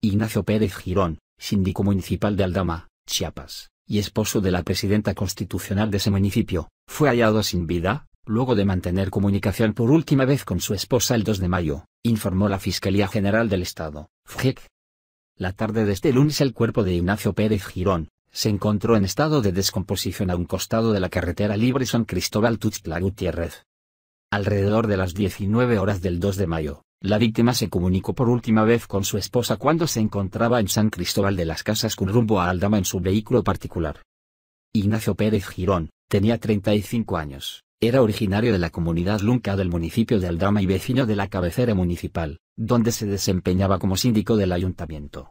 Ignacio Pérez Girón, síndico municipal de Aldama, Chiapas, y esposo de la presidenta constitucional de ese municipio, fue hallado sin vida, luego de mantener comunicación por última vez con su esposa el 2 de mayo, informó la Fiscalía General del Estado, FGEC. La tarde de este lunes el cuerpo de Ignacio Pérez Girón, se encontró en estado de descomposición a un costado de la carretera libre San Cristóbal Tuxtla Gutiérrez, Alrededor de las 19 horas del 2 de mayo, la víctima se comunicó por última vez con su esposa cuando se encontraba en San Cristóbal de las Casas con rumbo a Aldama en su vehículo particular. Ignacio Pérez Girón, tenía 35 años, era originario de la comunidad Lunca del municipio de Aldama y vecino de la cabecera municipal, donde se desempeñaba como síndico del ayuntamiento.